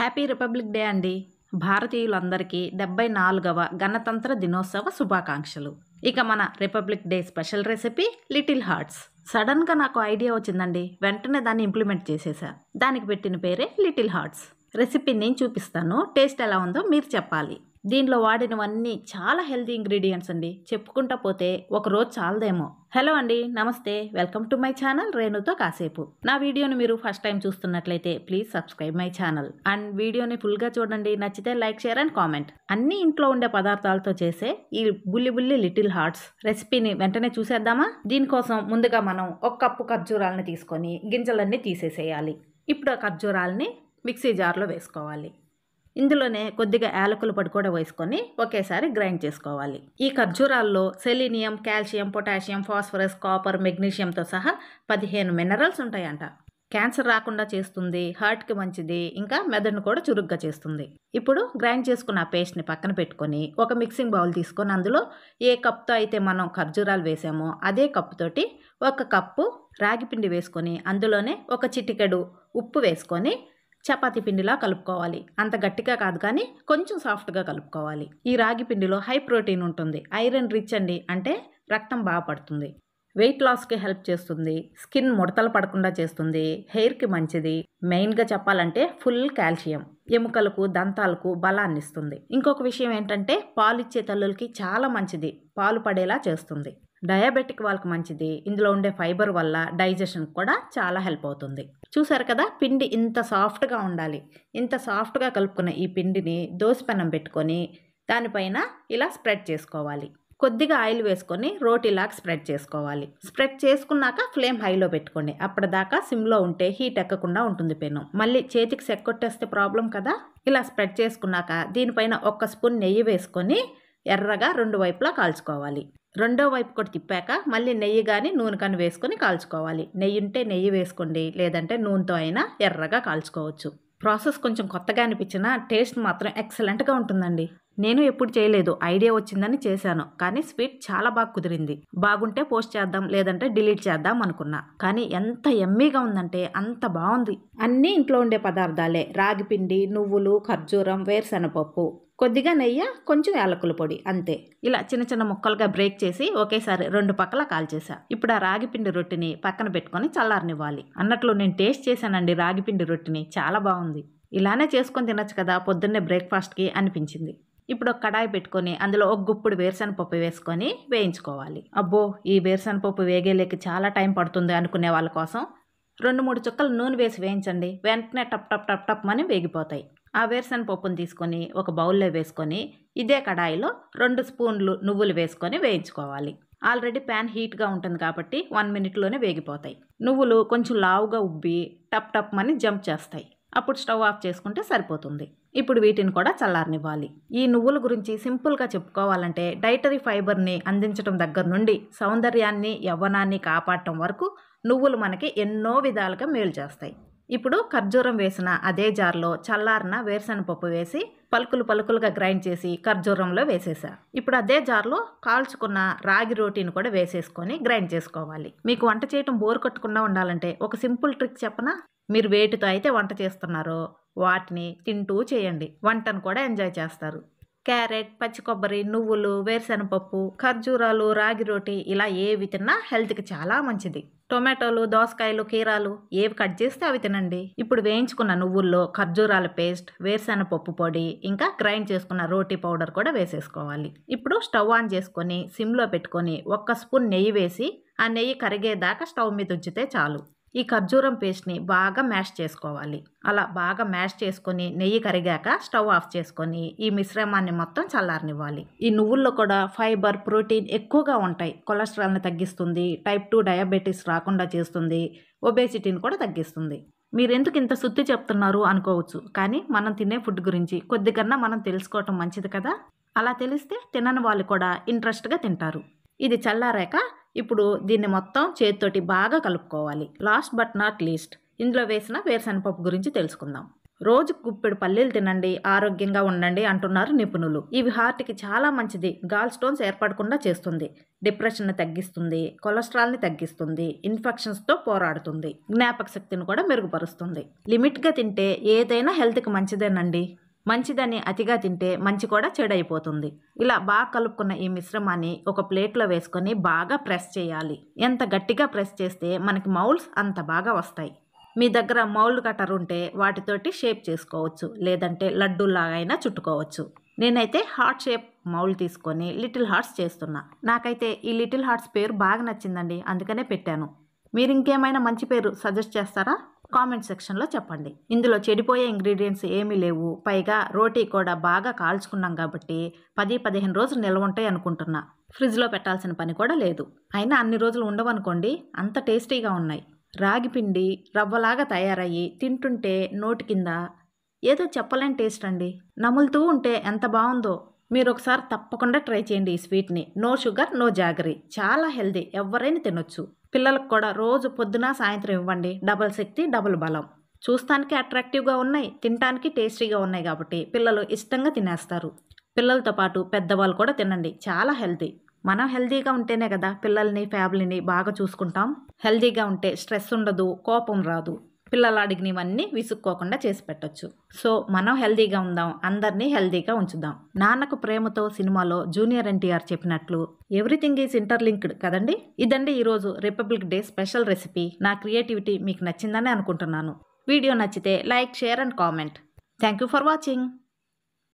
happy republic day అండి భారతీయులందరికీ డెబ్బై నాలుగవ గణతంత్ర దినోత్సవ శుభాకాంక్షలు ఇక మన republic day special recipe little hearts సడన్గా నాకు ఐడియా వచ్చిందండి వెంటనే దాన్ని ఇంప్లిమెంట్ చేసేసా దానికి పెట్టిన పేరే లిటిల్ హార్ట్స్ రెసిపీ నేను చూపిస్తాను టేస్ట్ ఎలా ఉందో మీరు చెప్పాలి దీనిలో వాడినవన్నీ చాలా హెల్తీ ఇంగ్రీడియంట్స్ అండి చెప్పుకుంటా పోతే ఒకరోజు చాలదేమో హలో అండి నమస్తే వెల్కమ్ టు మై ఛానల్ రేణుతో కాసేపు నా వీడియోని మీరు ఫస్ట్ టైం చూస్తున్నట్లయితే please subscribe my channel and వీడియోని ఫుల్గా చూడండి నచ్చితే లైక్ షేర్ అండ్ కామెంట్ అన్ని ఇంట్లో ఉండే పదార్థాలతో చేసే ఈ బుల్లి బుల్లి లిటిల్ హార్ట్స్ రెసిపీని వెంటనే చూసేద్దామా దీనికోసం ముందుగా మనం ఒక కప్పు ఖర్జూరాలని తీసుకొని గింజలన్నీ తీసేసేయాలి ఇప్పుడు ఆ ఖర్జూరాలని మిక్సీ జార్లో వేసుకోవాలి ఇందులోనే కొద్దిగా యాలకుల పొడి కూడా వేసుకొని ఒకేసారి గ్రైండ్ చేసుకోవాలి ఈ ఖర్జూరాల్లో selenium calcium potassium phosphorus copper మెగ్నీషియంతో సహా పదిహేను మినరల్స్ ఉంటాయంట క్యాన్సర్ రాకుండా చేస్తుంది హార్ట్కి మంచిది ఇంకా మెదడును కూడా చురుగ్గా చేస్తుంది ఇప్పుడు గ్రైండ్ చేసుకున్న పేస్ట్ని పక్కన పెట్టుకొని ఒక మిక్సింగ్ బౌల్ తీసుకొని అందులో ఏ కప్తో అయితే మనం ఖర్జూరాలు వేసామో అదే కప్పుతోటి ఒక కప్పు రాగి పిండి వేసుకొని అందులోనే ఒక చిటికెడు ఉప్పు వేసుకొని చపాతి పిండిలా కలుపుకోవాలి అంత గట్టిగా కాదు కానీ కొంచెం సాఫ్ట్గా కలుపుకోవాలి ఈ రాగి పిండిలో హై ప్రోటీన్ ఉంటుంది ఐరన్ రిచ్ అండి అంటే రక్తం బాగా పడుతుంది వెయిట్ లాస్కి హెల్ప్ చేస్తుంది స్కిన్ ముడతలు పడకుండా చేస్తుంది హెయిర్కి మంచిది మెయిన్గా చెప్పాలంటే ఫుల్ కాల్షియం ఎముకలకు దంతాలకు బలాన్ని ఇస్తుంది ఇంకొక విషయం ఏంటంటే పాలు ఇచ్చే తల్లులకి చాలా మంచిది పాలు పడేలా చేస్తుంది డయాబెటిక్ వాళ్ళకి మంచిది ఇందులో ఉండే ఫైబర్ వల్ల డైజెషన్ కూడా చాలా హెల్ప్ అవుతుంది చూసారు కదా పిండి ఇంత సాఫ్ట్గా ఉండాలి ఇంత సాఫ్ట్గా కలుపుకున్న ఈ పిండిని దోసపెనం పెట్టుకొని దానిపైన ఇలా స్ప్రెడ్ చేసుకోవాలి కొద్దిగా ఆయిల్ వేసుకొని రోటీలాగా స్ప్రెడ్ చేసుకోవాలి స్ప్రెడ్ చేసుకున్నాక ఫ్లేమ్ హైలో పెట్టుకోండి అప్పటిదాకా సిమ్లో ఉంటే హీట్ ఎక్కకుండా ఉంటుంది పెను మళ్ళీ చేతికి సెక్కొట్టేస్తే ప్రాబ్లం కదా ఇలా స్ప్రెడ్ చేసుకున్నాక దీనిపైన ఒక్క స్పూన్ నెయ్యి వేసుకొని ఎర్రగా రెండు వైపులా కాల్చుకోవాలి రెండో వైపు కూడా తిప్పాక మళ్ళీ నెయ్యి కానీ నూనె కానీ వేసుకొని కాల్చుకోవాలి నెయ్యి ఉంటే నెయ్యి వేసుకోండి లేదంటే నూనెతో అయినా ఎర్రగా కాల్చుకోవచ్చు ప్రాసెస్ కొంచెం కొత్తగా అనిపించినా టేస్ట్ మాత్రం ఎక్సలెంట్గా ఉంటుందండి నేను ఎప్పుడు చేయలేదు ఐడియా వచ్చిందని చేశాను కానీ స్వీట్ చాలా బాగా కుదిరింది బాగుంటే పోస్ట్ చేద్దాం లేదంటే డిలీట్ చేద్దాం అనుకున్నా కానీ ఎంత ఎమ్మీగా ఉందంటే అంత బాగుంది అన్నీ ఇంట్లో ఉండే పదార్థాలే రాగి పిండి నువ్వులు ఖర్జూరం వేరుశనపప్పు కొద్దిగా నెయ్యి కొంచెం యాలకుల పొడి అంతే ఇలా చిన్న చిన్న ముక్కలుగా బ్రేక్ చేసి ఒకేసారి రెండు పక్కల కాల్చేసా ఇప్పుడు ఆ రాగిపిండి రొట్టెని పక్కన పెట్టుకొని చల్లారనివ్వాలి అన్నట్లు నేను టేస్ట్ చేశానండి రాగిపిండి రొట్టెని చాలా బాగుంది ఇలానే చేసుకొని తినొచ్చు కదా పొద్దున్నే బ్రేక్ఫాస్ట్కి అనిపించింది ఇప్పుడు ఒక కడాయి పెట్టుకొని అందులో ఒక గుప్పుడు వేరుశనపప్పు వేసుకొని వేయించుకోవాలి అబ్బో ఈ వేరుశనపప్పు వేగేలేక చాలా టైం పడుతుంది అనుకునే వాళ్ళ కోసం రెండు మూడు చుక్కలు నూనె వేసి వేయించండి వెంటనే టప్ టప్ టప్ టప్ అని వేగిపోతాయి ఆ వేరుశనగ పప్పును తీసుకొని ఒక బౌల్లో వేసుకొని ఇదే కడాయిలో రెండు స్పూన్లు నువ్వులు వేసుకొని వేయించుకోవాలి ఆల్రెడీ ప్యాన్ హీట్గా ఉంటుంది కాబట్టి వన్ మినిట్లోనే వేగిపోతాయి నువ్వులు కొంచెం లావుగా ఉబ్బి టప్ టప్ అని జంప్ చేస్తాయి అప్పుడు స్టవ్ ఆఫ్ చేసుకుంటే సరిపోతుంది ఇప్పుడు వీటిని కూడా చల్లారనివ్వాలి ఈ నువ్వుల గురించి సింపుల్గా చెప్పుకోవాలంటే డైటరీ ఫైబర్ని అందించడం దగ్గర నుండి సౌందర్యాన్ని యవ్వనాన్ని కాపాడటం వరకు నువ్వులు మనకి ఎన్నో విధాలుగా మేలు చేస్తాయి ఇప్పుడు ఖర్జూరం వేసిన అదే జార్లో చల్లారిన వేరుశనపప్పు వేసి పలుకులు పలుకులుగా గ్రైండ్ చేసి ఖర్జూరంలో వేసేసా ఇప్పుడు అదే జార్లో కాల్చుకున్న రాగి రోటీని కూడా వేసేసుకొని గ్రైండ్ చేసుకోవాలి మీకు వంట చేయటం బోరు కొట్టకుండా ఉండాలంటే ఒక సింపుల్ ట్రిక్ చెప్పనా మీరు వేటితో అయితే వంట చేస్తున్నారో వాటిని తింటూ చేయండి వంటను కూడా ఎంజాయ్ చేస్తారు క్యారెట్ పచ్చి కొబ్బరి నువ్వులు వేరుశనపప్పు ఖర్జూరాలు రాగి రోటి ఇలా ఏవి తిన్నా హెల్త్కి చాలా మంచిది టొమాటోలు దోసకాయలు కీరాలు ఏవి కట్ చేస్తే అవి తినండి ఇప్పుడు వేయించుకున్న నువ్వుల్లో ఖర్జూరాల పేస్ట్ వేరుశెనగ పప్పు పొడి ఇంకా గ్రైండ్ చేసుకున్న రోటీ పౌడర్ కూడా వేసేసుకోవాలి ఇప్పుడు స్టవ్ ఆన్ చేసుకొని సిమ్లో పెట్టుకొని ఒక్క స్పూన్ నెయ్యి వేసి ఆ నెయ్యి కరిగేదాకా స్టవ్ మీద ఉంచితే చాలు ఈ ఖర్జూరం పేస్ట్ని బాగా మ్యాష్ చేసుకోవాలి అలా బాగా మ్యాష్ చేసుకొని నెయ్యి కరిగాక స్టవ్ ఆఫ్ చేసుకొని ఈ మిశ్రమాన్ని మొత్తం చల్లారనివ్వాలి ఈ నువ్వుల్లో కూడా ఫైబర్ ప్రోటీన్ ఎక్కువగా ఉంటాయి కొలెస్ట్రాల్ని తగ్గిస్తుంది టైప్ టూ డయాబెటీస్ రాకుండా చేస్తుంది ఒబేసిటీని కూడా తగ్గిస్తుంది మీరెందుకు ఇంత శుద్ధి చెప్తున్నారు అనుకోవచ్చు కానీ మనం తినే ఫుడ్ గురించి కొద్దికన్నా మనం తెలుసుకోవటం మంచిది కదా అలా తెలిస్తే తినని వాళ్ళు కూడా ఇంట్రెస్ట్గా తింటారు ఇది చల్లారాక ఇప్పుడు దీన్ని మొత్తం చేతితోటి బాగా కలుపుకోవాలి లాస్ట్ బట్ నాట్ లీస్ట్ ఇందులో వేసిన వేరుశనపప్పు గురించి తెలుసుకుందాం రోజు గుప్పెడు పల్లీలు తినండి ఆరోగ్యంగా ఉండండి అంటున్నారు నిపుణులు ఇవి హార్ట్కి చాలా మంచిది గాల్ స్టోన్స్ ఏర్పడకుండా చేస్తుంది డిప్రెషన్ని తగ్గిస్తుంది కొలెస్ట్రాల్ని తగ్గిస్తుంది ఇన్ఫెక్షన్స్తో పోరాడుతుంది జ్ఞాపక శక్తిని కూడా మెరుగుపరుస్తుంది లిమిట్గా తింటే ఏదైనా హెల్త్కి మంచిదేనండి మంచిదని అతిగా తింటే మంచి కూడా చెడైపోతుంది ఇలా బాగా కలుపుకున్న ఈ మిశ్రమాన్ని ఒక ప్లేట్లో వేసుకొని బాగా ప్రెస్ చేయాలి ఎంత గట్టిగా ప్రెస్ చేస్తే మనకి మౌల్స్ అంత బాగా వస్తాయి మీ దగ్గర మౌల్డ్ కటర్ ఉంటే వాటితోటి షేప్ చేసుకోవచ్చు లేదంటే అయినా చుట్టుకోవచ్చు నేనైతే హార్ట్ షేప్ మౌల్ తీసుకొని లిటిల్ హార్ట్స్ చేస్తున్నా నాకైతే ఈ లిటిల్ హార్ట్స్ పేరు బాగా నచ్చిందండి అందుకనే పెట్టాను మీరు ఇంకేమైనా మంచి పేరు సజెస్ట్ చేస్తారా కామెంట్ సెక్షన్లో చెప్పండి ఇందులో చెడిపోయే ఇంగ్రీడియంట్స్ ఏమీ లేవు పైగా రోటీ కూడా బాగా కాల్చుకున్నాం కాబట్టి పది పదిహేను రోజులు నిల్వ ఉంటాయి అనుకుంటున్నా ఫ్రిడ్జ్లో పెట్టాల్సిన పని కూడా లేదు అయినా అన్ని రోజులు ఉండవనుకోండి అంత టేస్టీగా ఉన్నాయి రాగి పిండి రవ్వలాగా తయారయ్యి తింటుంటే నోటి కింద ఏదో చెప్పలేని టేస్ట్ అండి నములుతూ ఉంటే ఎంత బాగుందో మీరు ఒకసారి తప్పకుండా ట్రై చేయండి ఈ స్వీట్ని నో షుగర్ నో జాగరీ చాలా హెల్దీ ఎవరైనా తినొచ్చు పిల్లలకు కూడా రోజు పొద్దున సాయంత్రం ఇవ్వండి డబల్ శక్తి డబుల్ బలం చూస్తానికి అట్రాక్టివ్గా ఉన్నాయి తినటానికి టేస్టీగా ఉన్నాయి కాబట్టి పిల్లలు ఇష్టంగా తినేస్తారు పిల్లలతో పాటు పెద్దవాళ్ళు కూడా తినండి చాలా హెల్దీ మనం హెల్తీగా ఉంటేనే కదా పిల్లల్ని ఫ్యామిలీని బాగా చూసుకుంటాం హెల్దీగా ఉంటే స్ట్రెస్ ఉండదు కోపం రాదు పిల్లలు అడిగినవన్నీ విసుక్కోకుండా చేసి పెట్టచ్చు సో మనం హెల్దీగా ఉందాం అందరినీ హెల్దీగా ఉంచుదాం నాన్నకు ప్రేమతో సినిమాలో జూనియర్ ఎన్టీఆర్ చెప్పినట్లు ఎవ్రీథింగ్ ఈజ్ ఇంటర్లింక్డ్ కదండి ఇదండి ఈరోజు రిపబ్లిక్ డే స్పెషల్ రెసిపీ నా క్రియేటివిటీ మీకు నచ్చిందని అనుకుంటున్నాను వీడియో నచ్చితే like share and comment thank you for watching